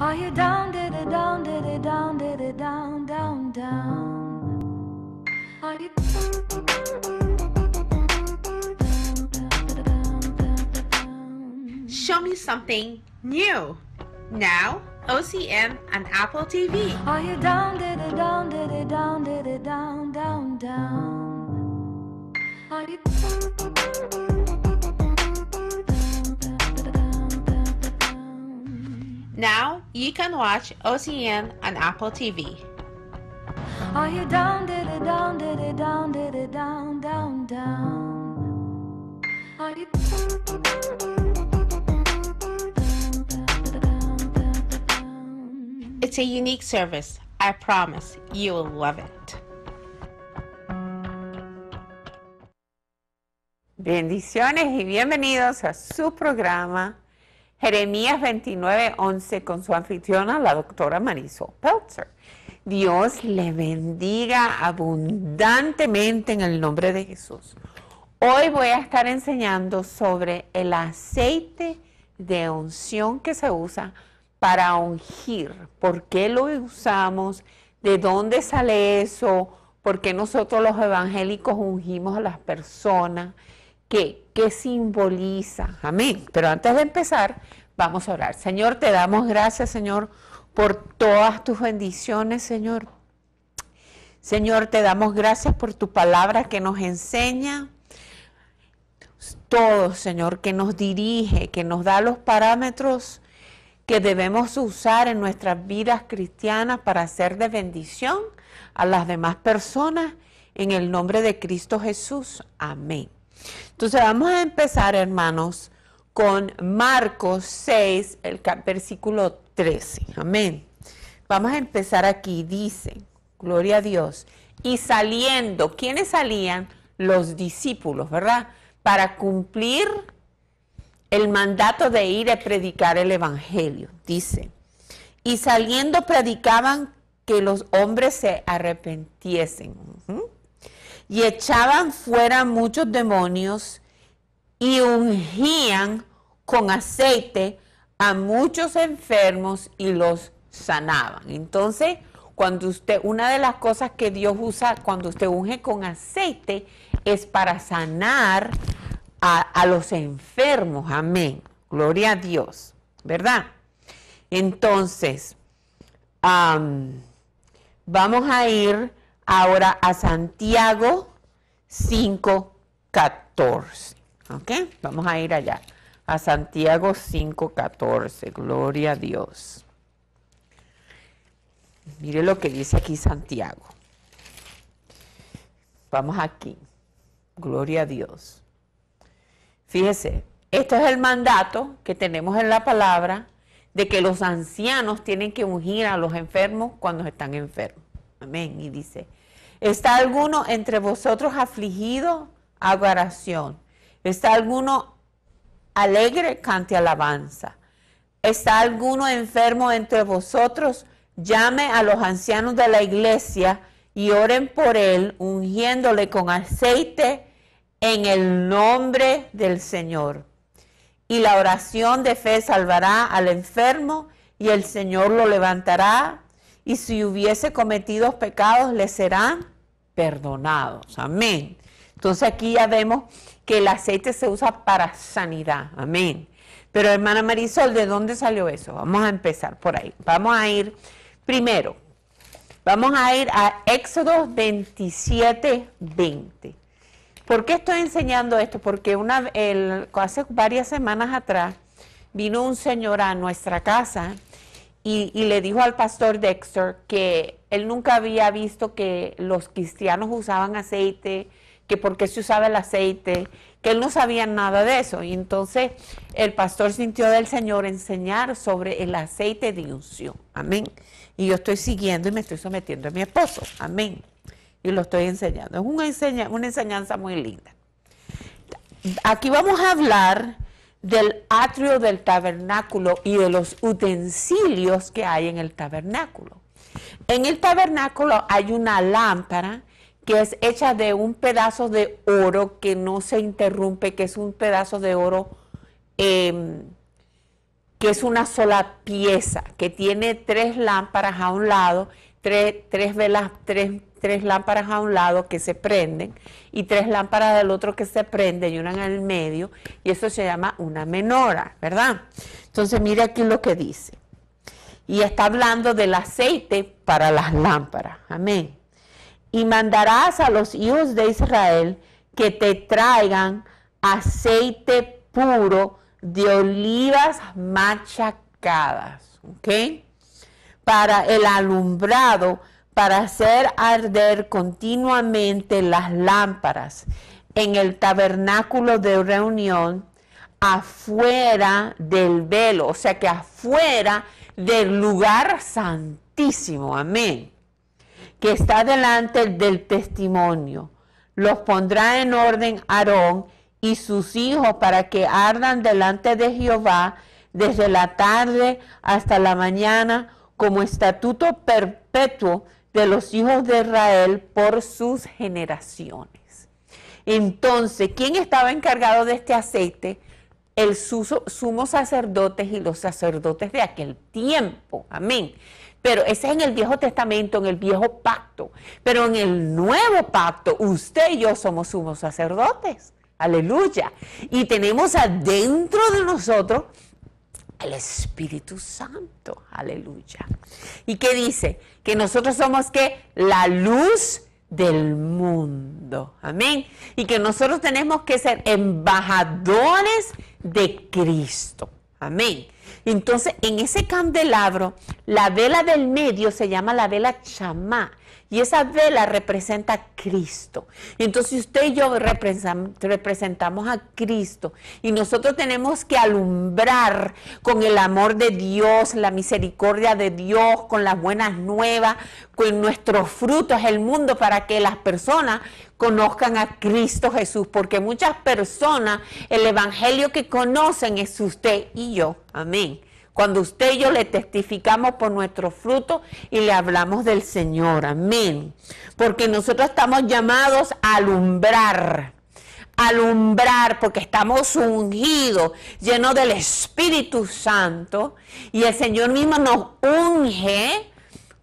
Are you down, did it down, did it down, did it down, down, down? Are you Show me something new. Now, OCM and Apple TV. Are you down, did it down, did it down, did it down, down, down? Are you Now you can watch OCN on Apple TV. Are oh, you down, did it down, did it down, did it down, down, down? Are you It's a unique service. I promise you will love it. Bendiciones y bienvenidos a su programa Jeremías 29, 11 con su anfitriona, la doctora Marisol Peltzer. Dios le bendiga abundantemente en el nombre de Jesús. Hoy voy a estar enseñando sobre el aceite de unción que se usa para ungir, por qué lo usamos, de dónde sale eso, por qué nosotros los evangélicos ungimos a las personas, que qué simboliza. Amén. Pero antes de empezar, vamos a orar. Señor, te damos gracias, Señor, por todas tus bendiciones, Señor. Señor, te damos gracias por tu palabra que nos enseña todo, Señor, que nos dirige, que nos da los parámetros que debemos usar en nuestras vidas cristianas para ser de bendición a las demás personas. En el nombre de Cristo Jesús. Amén. Entonces vamos a empezar, hermanos, con Marcos 6, el versículo 13. Amén. Vamos a empezar aquí. Dice, gloria a Dios. Y saliendo, ¿quiénes salían? Los discípulos, ¿verdad? Para cumplir el mandato de ir a predicar el Evangelio. Dice, y saliendo predicaban que los hombres se arrepentiesen y echaban fuera muchos demonios y ungían con aceite a muchos enfermos y los sanaban. Entonces, cuando usted, una de las cosas que Dios usa cuando usted unge con aceite es para sanar a, los enfermos. Amén. Gloria a Dios. ¿Verdad? Entonces, vamos a ir ahora a Santiago 5.14. ¿Ok? Vamos a ir allá. A Santiago 5.14. Gloria a Dios. Mire lo que dice aquí Santiago. Vamos aquí. Gloria a Dios. Fíjese, esto es el mandato que tenemos en la palabra de que los ancianos tienen que ungir a los enfermos cuando están enfermos. Amén. Y dice, ¿Está alguno entre vosotros afligido? Haga oración. ¿Está alguno alegre? Cante alabanza. ¿Está alguno enfermo entre vosotros? Llame a los ancianos de la iglesia y oren por él, ungiéndole con aceite en el nombre del Señor. Y la oración de fe salvará al enfermo y el Señor lo levantará y si hubiese cometido pecados le serán perdonados. Amén. Entonces aquí ya vemos que el aceite se usa para sanidad. Amén. Pero hermana Marisol, ¿de dónde salió eso? Vamos a empezar por ahí. Vamos a ir primero. Vamos a ir a Éxodo 27, 20. ¿Por qué estoy enseñando esto? Porque una, hace varias semanas atrás vino un señor a nuestra casa y, le dijo al pastor Dexter que él nunca había visto que los cristianos usaban aceite, que por qué se usaba el aceite, que él no sabía nada de eso. Y entonces el pastor sintió del Señor enseñar sobre el aceite de unción. Amén. Y yo estoy siguiendo y me estoy sometiendo a mi esposo. Amén. Y lo estoy enseñando. Es una enseñanza muy linda. Aquí vamos a hablar del atrio del tabernáculo y de los utensilios que hay en el tabernáculo. En el tabernáculo hay una lámpara que es hecha de un pedazo de oro que no se interrumpe, que es un pedazo de oro em, que es una sola pieza, que tiene tres lámparas a un lado tres, velas, tres, tres lámparas a un lado que se prenden y tres lámparas del otro que se prenden y una en el medio, y eso se llama una menora, ¿verdad? Entonces, mire aquí lo que dice. Y está hablando del aceite para las lámparas. Amén. Y mandarás a los hijos de Israel que te traigan aceite puro de olivas machacadas. ¿Ok? para el alumbrado, para hacer arder continuamente las lámparas en el tabernáculo de reunión afuera del velo, o sea que afuera del lugar santísimo, amén, que está delante del testimonio. Los pondrá en orden Aarón y sus hijos para que ardan delante de Jehová desde la tarde hasta la mañana como estatuto perpetuo de los hijos de Israel por sus generaciones. Entonces, ¿quién estaba encargado de este aceite? El sumo sacerdote y los sacerdotes de aquel tiempo. Amén. Pero ese es en el Viejo Testamento, en el Viejo Pacto. Pero en el Nuevo Pacto, usted y yo somos sumos sacerdotes. Aleluya. Y tenemos adentro de nosotros el Espíritu Santo. Aleluya. ¿Y qué dice? Que nosotros somos que la luz del mundo. Amén. Y que nosotros tenemos que ser embajadores de Cristo. Amén. Entonces, en ese candelabro, la vela del medio se llama la vela chamá. Y esa vela representa a Cristo. Y entonces usted y yo representamos a Cristo. Y nosotros tenemos que alumbrar con el amor de Dios, la misericordia de Dios, con las buenas nuevas, con nuestros frutos, el mundo, para que las personas conozcan a Cristo Jesús. Porque muchas personas, el Evangelio que conocen es usted y yo. Amén. Cuando usted y yo le testificamos por nuestro fruto y le hablamos del Señor. Amén. Porque nosotros estamos llamados a alumbrar alumbrar porque estamos ungidos, llenos del Espíritu Santo y el Señor mismo nos unge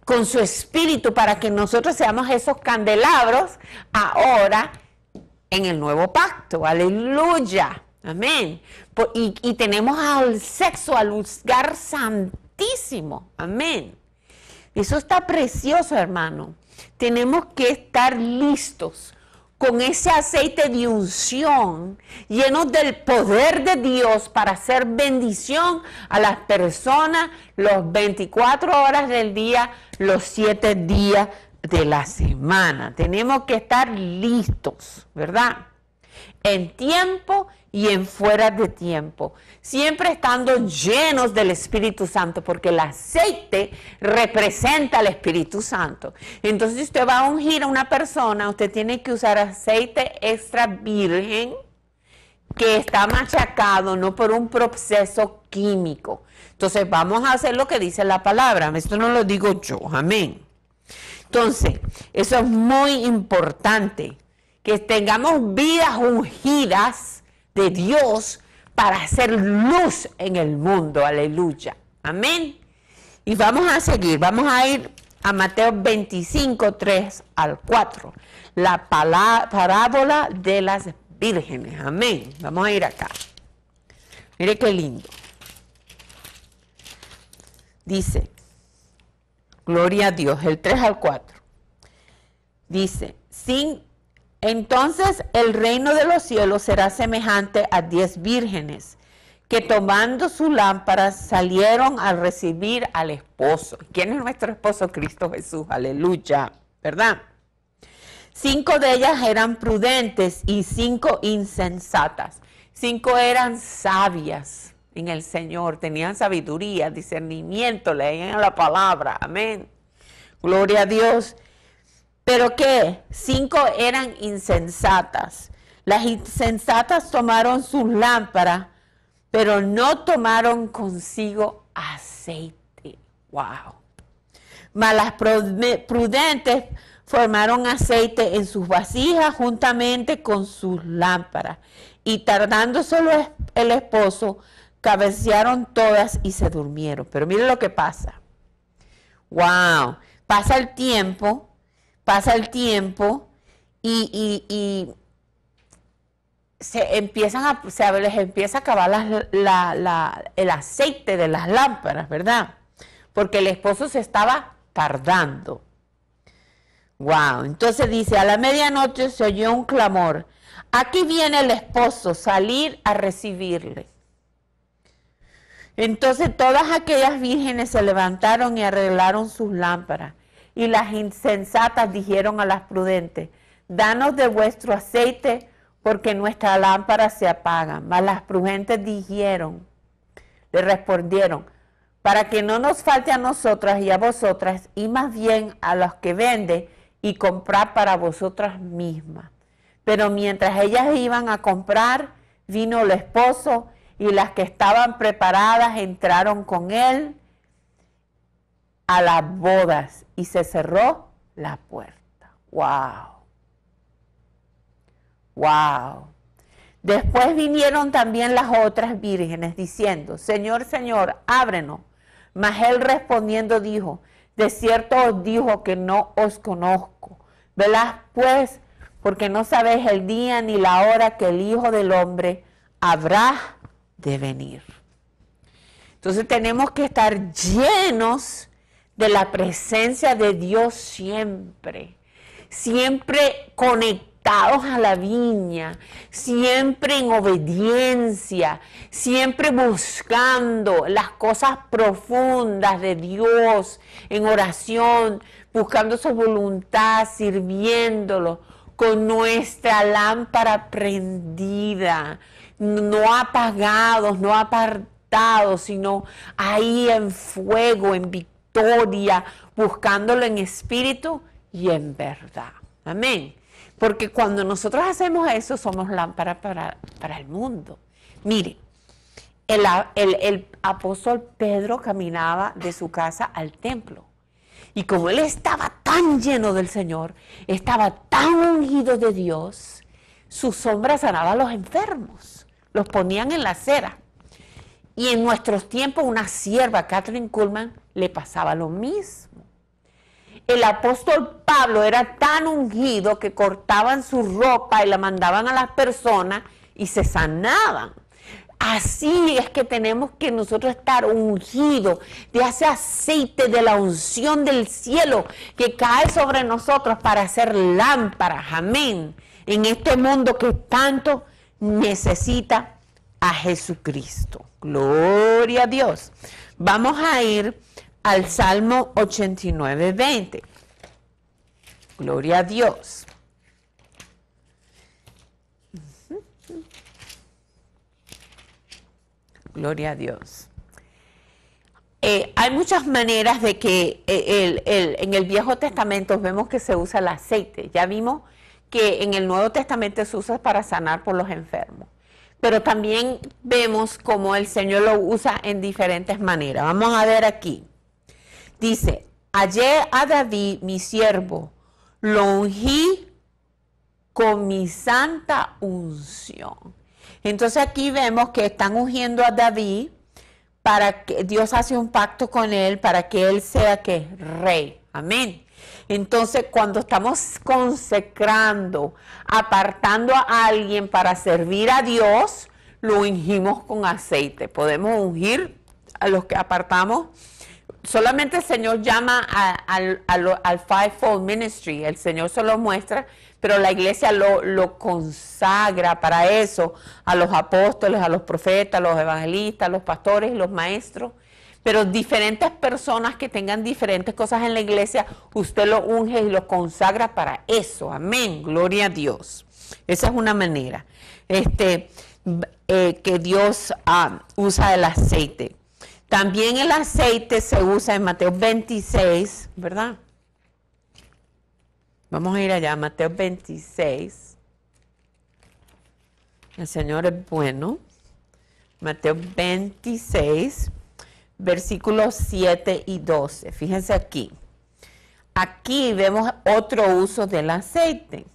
con su Espíritu para que nosotros seamos esos candelabros ahora en el nuevo pacto. Aleluya. Amén. y, y, tenemos al sexo, al lugar santísimo. Amén. Eso está precioso, hermano. Tenemos que estar listos con ese aceite de unción, llenos del poder de Dios para hacer bendición a las personas los 24 horas del día, los 7 días de la semana. Tenemos que estar listos, ¿verdad? en tiempo y en fuera de tiempo, siempre estando llenos del Espíritu Santo, porque el aceite representa al Espíritu Santo. Entonces, si usted va a ungir a una persona, usted tiene que usar aceite extra virgen que está machacado, no por un proceso químico. Entonces, vamos a hacer lo que dice la palabra. Esto no lo digo yo, amén. Entonces, eso es muy importante que tengamos vidas ungidas de Dios para hacer luz en el mundo. Aleluya. Amén. Y vamos a seguir, vamos a ir a Mateo 25, 3 al 4. La parábola de las vírgenes. Amén. Vamos a ir acá. Mire qué lindo. Dice, gloria a Dios, el 3 al 4. Dice, sin entonces el reino de los cielos será semejante a diez vírgenes que tomando su lámpara salieron a recibir al esposo. ¿Quién es nuestro esposo? Cristo Jesús, aleluya, ¿verdad? Cinco de ellas eran prudentes y cinco insensatas. Cinco eran sabias en el Señor, tenían sabiduría, discernimiento, leían la palabra, amén. Gloria a Dios. Pero que cinco eran insensatas. Las insensatas tomaron sus lámparas, pero no tomaron consigo aceite. Wow. Mas las prudentes formaron aceite en sus vasijas juntamente con sus lámparas. Y tardando solo el esposo, cabecearon todas y se durmieron. Pero mire lo que pasa. Wow. Pasa el tiempo pasa el tiempo y, se empiezan a, les empieza a acabar el aceite de las lámparas, ¿verdad? Porque el esposo se estaba tardando. Wow. Entonces dice, a la medianoche se oyó un clamor. Aquí viene el esposo, salir a recibirle. Entonces todas aquellas vírgenes se levantaron y arreglaron sus lámparas y las insensatas dijeron a las prudentes, danos de vuestro aceite porque nuestra lámpara se apaga. Mas las prudentes dijeron, le respondieron, para que no nos falte a nosotras y a vosotras, y más bien a los que vende y comprar para vosotras mismas. Pero mientras ellas iban a comprar, vino el esposo, y las que estaban preparadas entraron con él a las bodas y se cerró la puerta. ¡Wow! ¡Wow! Después vinieron también las otras vírgenes diciendo, Señor, Señor, ábrenos. Mas él respondiendo dijo, de cierto os dijo, que no os conozco. Velad pues, porque no sabéis el día ni la hora que el Hijo del Hombre habrá de venir. Entonces tenemos que estar llenos de la presencia de Dios siempre, siempre conectados a la viña, siempre en obediencia, siempre buscando las cosas profundas de Dios en oración, buscando su voluntad, sirviéndolo con nuestra lámpara prendida, no apagados, no apartados, sino ahí en fuego, en victoria gloria, buscándolo en espíritu y en verdad. Amén. Porque cuando nosotros hacemos eso, somos lámpara para, para el mundo. Mire, el, el apóstol Pedro caminaba de su casa al templo. Y como él estaba tan lleno del Señor, estaba tan ungido de Dios, su sombra sanaba a los enfermos, los ponían en la acera. Y en nuestros tiempos una sierva, Catherine Kuhlman, le pasaba lo mismo. El apóstol Pablo era tan ungido que cortaban su ropa y la mandaban a las personas y se sanaban. Así es que tenemos que nosotros estar ungidos de ese aceite de la unción del cielo que cae sobre nosotros para hacer lámparas, amén, en este mundo que tanto necesita a Jesucristo. Gloria a Dios. Vamos a ir al Salmo 89, 20. Gloria a Dios. Gloria a Dios. Eh, hay muchas maneras de que eh, en el Viejo Testamento vemos que se usa el aceite. Ya vimos que en el Nuevo Testamento se usa para sanar por los enfermos pero también vemos cómo el Señor lo usa en diferentes maneras. Vamos a ver aquí. Dice, hallé a David, mi siervo, lo ungí con mi santa unción. Entonces aquí vemos que están ungiendo a David para que Dios hace un pacto con él para que él sea que rey. Amén. Entonces, cuando estamos consecrando, apartando a alguien para servir a Dios, lo ungimos con aceite. Podemos ungir a los que apartamos. Solamente el Señor llama al fivefold ministry, el Señor se lo muestra, pero la iglesia lo, consagra para eso, a los apóstoles, a los profetas, a los evangelistas, a los pastores, y los maestros pero diferentes personas que tengan diferentes cosas en la iglesia, usted lo unge y lo consagra para eso. Amén, gloria a Dios. Esa es una manera este, eh, que Dios ah, usa el aceite. También el aceite se usa en Mateo 26, ¿verdad? Vamos a ir allá, Mateo 26. El Señor es bueno. Mateo 26 versículos 7 y 12. Fíjense aquí. Aquí vemos otro uso del aceite.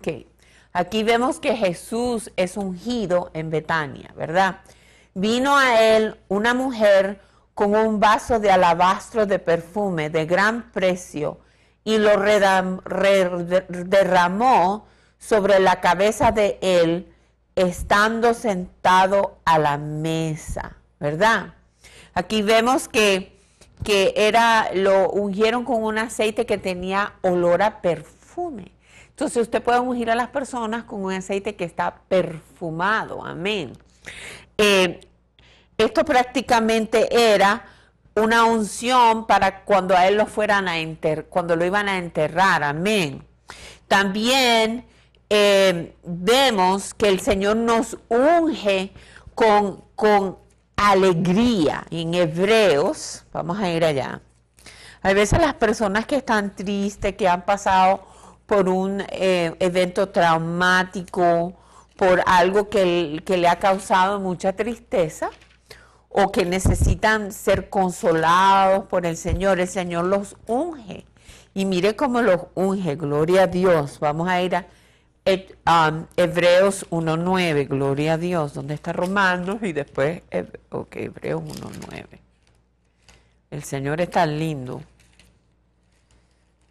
Okay. Aquí vemos que Jesús es ungido en Betania, ¿verdad? Vino a él una mujer con un vaso de alabastro de perfume de gran precio y lo derramó sobre la cabeza de él estando sentado a la mesa, ¿verdad? Aquí vemos que, era, lo ungieron con un aceite que tenía olor a perfume. Entonces usted puede ungir a las personas con un aceite que está perfumado, amén. Eh, esto prácticamente era una unción para cuando a él lo fueran a enter, cuando lo iban a enterrar, amén. También eh, vemos que el Señor nos unge con, con alegría. En Hebreos, vamos a ir allá. hay veces las personas que están tristes, que han pasado por un eh, evento traumático, por algo que, que le ha causado mucha tristeza, o que necesitan ser consolados por el Señor, el Señor los unge. Y mire cómo los unge, gloria a Dios. Vamos a ir a Um, Hebreos 1.9, gloria a Dios, ¿dónde está Romanos y después, ok, Hebreos 1.9. El Señor es tan lindo.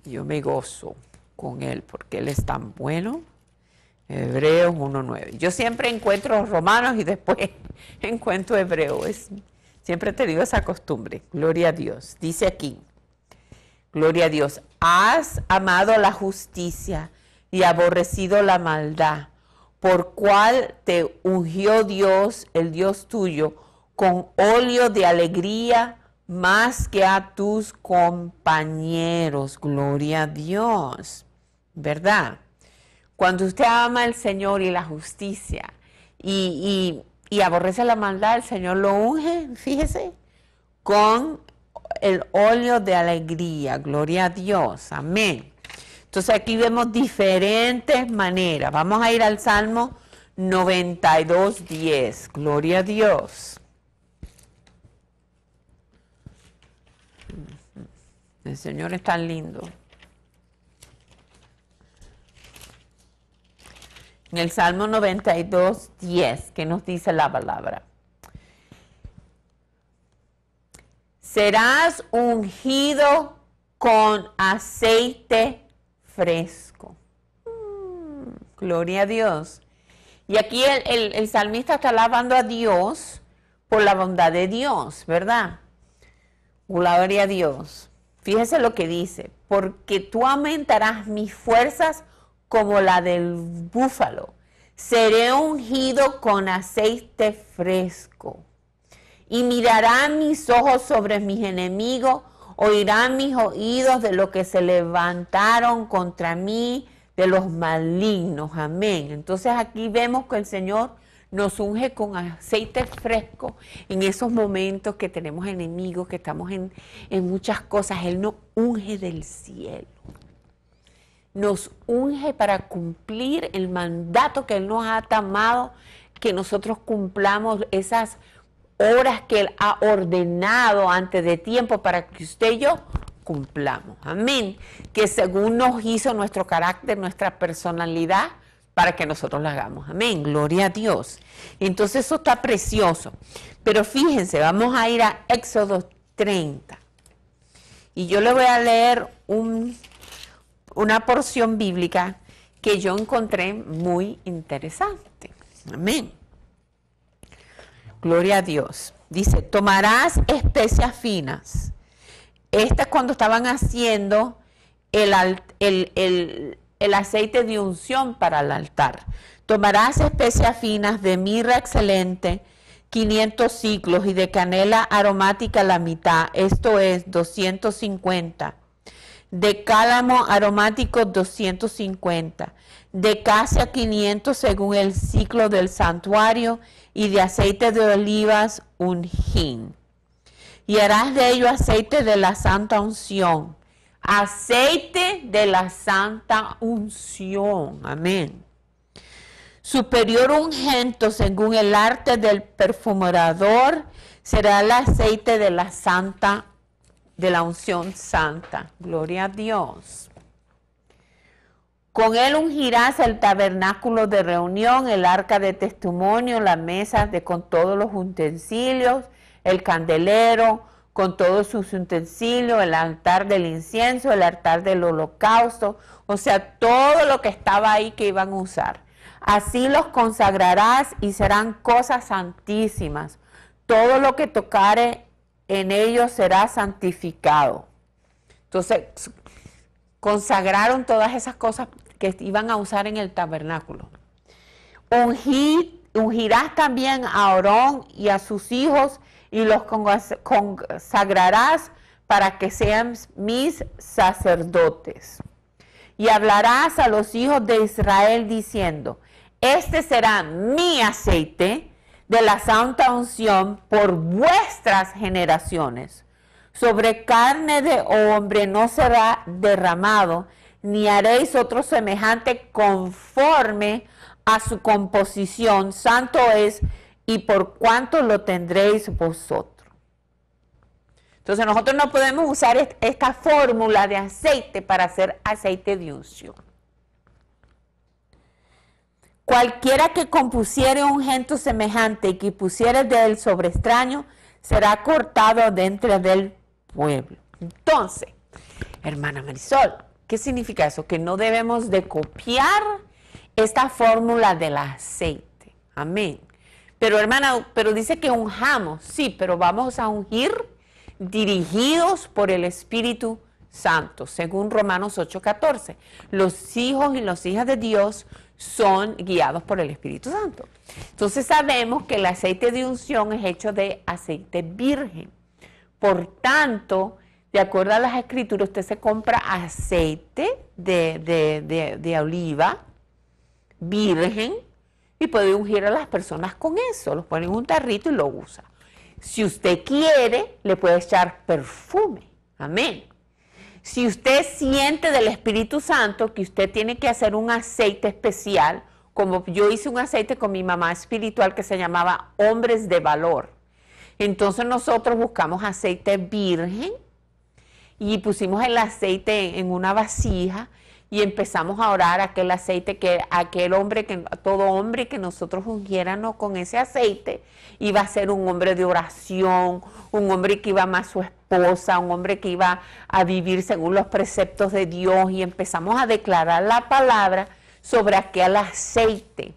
Yo me gozo con Él porque Él es tan bueno. Hebreos 1.9. Yo siempre encuentro Romanos y después encuentro Hebreos. Siempre he tenido esa costumbre. Gloria a Dios. Dice aquí, gloria a Dios. Has amado la justicia y aborrecido la maldad, por cual te ungió Dios, el Dios tuyo, con óleo de alegría más que a tus compañeros. Gloria a Dios, ¿verdad? Cuando usted ama al Señor y la justicia y, y aborrece la maldad, el Señor lo unge, fíjese, con el óleo de alegría. Gloria a Dios, amén. Entonces aquí vemos diferentes maneras. Vamos a ir al Salmo 92, 10. Gloria a Dios. El Señor es tan lindo. En el Salmo 92, 10, nos dice la palabra. Serás ungido con aceite fresco. Mm, gloria a Dios. Y aquí el, salmista está alabando a Dios por la bondad de Dios, ¿verdad? Gloria a Dios. Fíjese lo que dice, porque tú aumentarás mis fuerzas como la del búfalo. Seré ungido con aceite fresco. Y mirará mis ojos sobre mis enemigos oirán mis oídos de lo que se levantaron contra mí, de los malignos. Amén. Entonces aquí vemos que el Señor nos unge con aceite fresco en esos momentos que tenemos enemigos, que estamos en, muchas cosas. Él nos unge del cielo. Nos unge para cumplir el mandato que Él nos ha tomado, que nosotros cumplamos esas horas que Él ha ordenado antes de tiempo para que usted y yo cumplamos. Amén. Que según nos hizo nuestro carácter, nuestra personalidad, para que nosotros lo hagamos. Amén. Gloria a Dios. Entonces eso está precioso. Pero fíjense, vamos a ir a Éxodo 30. Y yo le voy a leer una porción bíblica que yo encontré muy interesante. Amén. Gloria a Dios. Dice, tomarás especias finas. esta es cuando estaban haciendo el, el, el, aceite de unción para el altar. Tomarás especias finas de mirra excelente, 500 ciclos, y de canela aromática la mitad, esto es 250. De cálamo aromático 250. De casia 500 según el ciclo del santuario y de aceite de olivas un Y harás de ello aceite de la santa unción. Aceite de la santa unción. Amén. Superior ungento según el arte del perfumador será el aceite de la santa, de la unción santa. Gloria a Dios. Con él ungirás el tabernáculo de reunión, el arca de testimonio, la mesa de, con todos los utensilios, el candelero con todos sus utensilios, el altar del incienso, el altar del holocausto, o sea, todo lo que estaba ahí que iban a usar. Así los consagrarás y serán cosas santísimas. Todo lo que tocare en ellos será santificado. Entonces, consagraron todas esas cosas que iban a usar en el tabernáculo. ungirás también a Orón y a sus hijos y los consagrarás para que sean mis sacerdotes. Y hablarás a los hijos de Israel diciendo, este será mi aceite de la santa unción por vuestras generaciones. Sobre carne de hombre no será derramado, ni haréis otro semejante conforme a su composición, santo es, y por cuánto lo tendréis vosotros. Entonces nosotros no podemos usar esta fórmula de aceite para hacer aceite de unción. Cualquiera que compusiere un gento semejante y que pusiere de él sobre extraño, será cortado dentro del pueblo. Entonces, hermana Marisol, ¿Qué significa eso? Que no debemos de copiar esta fórmula del aceite. Amén. Pero hermana, pero dice que unjamos. Sí, pero vamos a ungir dirigidos por el Espíritu Santo, según Romanos 8:14. Los hijos y las hijas de Dios son guiados por el Espíritu Santo. Entonces sabemos que el aceite de unción es hecho de aceite virgen. Por tanto, de acuerdo a las escrituras, usted se compra aceite de, oliva virgen y puede ungir a las personas con eso. Lo pone en un tarrito y lo usa. Si usted quiere, le puede echar perfume. Amén. Si usted siente del Espíritu Santo que usted tiene que hacer un aceite especial, como yo hice un aceite con mi mamá espiritual que se llamaba Hombres de Valor. Entonces nosotros buscamos aceite virgen y pusimos el aceite en una vasija y empezamos a orar aquel aceite que aquel hombre que todo hombre que nosotros ungiéramos con ese aceite iba a ser un hombre de oración, un hombre que iba a amar a su esposa, un hombre que iba a vivir según los preceptos de Dios y empezamos a declarar la palabra sobre aquel aceite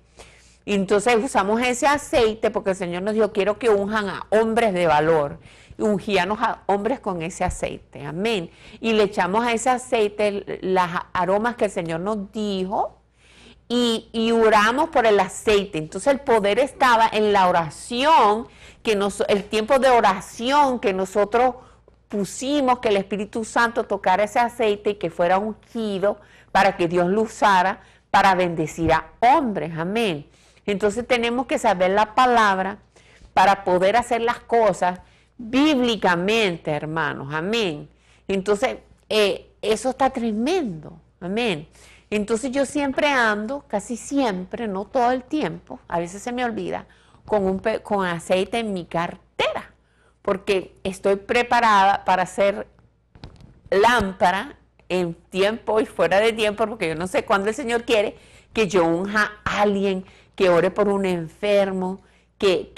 entonces usamos ese aceite porque el Señor nos dijo, quiero que unjan a hombres de valor. Ungíanos a hombres con ese aceite, amén. Y le echamos a ese aceite las aromas que el Señor nos dijo y, oramos por el aceite. Entonces el poder estaba en la oración, que el tiempo de oración que nosotros pusimos que el Espíritu Santo tocara ese aceite y que fuera ungido para que Dios lo usara para bendecir a hombres. Amén. Entonces tenemos que saber la palabra para poder hacer las cosas bíblicamente, hermanos. Amén. Entonces, eh, eso está tremendo. Amén. Entonces yo siempre ando, casi siempre, no todo el tiempo, a veces se me olvida, con, un con aceite en mi cartera, porque estoy preparada para hacer lámpara en tiempo y fuera de tiempo, porque yo no sé cuándo el Señor quiere que yo unja a alguien que ore por un enfermo, que,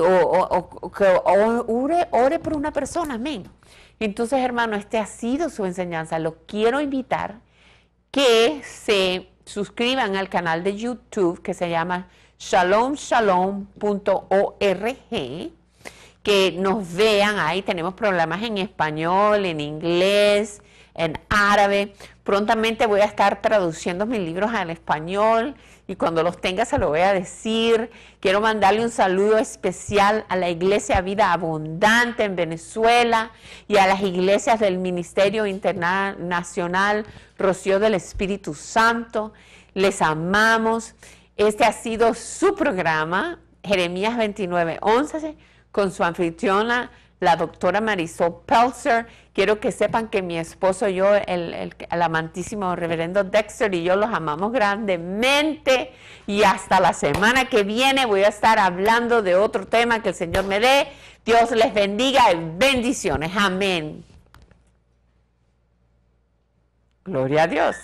ore, por una persona, amén. Entonces, hermano, este ha sido su enseñanza. Lo quiero invitar que se suscriban al canal de YouTube que se llama shalomshalom.org, que nos vean ahí. Tenemos programas en español, en inglés, en árabe. Prontamente voy a estar traduciendo mis libros al español y cuando los tenga se lo voy a decir. Quiero mandarle un saludo especial a la Iglesia Vida Abundante en Venezuela y a las iglesias del Ministerio Internacional Rocío del Espíritu Santo. Les amamos. Este ha sido su programa, Jeremías 29.11, con su anfitriona la doctora Marisol Pelzer. Quiero que sepan que mi esposo, yo, el, el, amantísimo reverendo Dexter y yo los amamos grandemente. Y hasta la semana que viene voy a estar hablando de otro tema que el Señor me dé. Dios les bendiga y bendiciones. Amén. Gloria a Dios.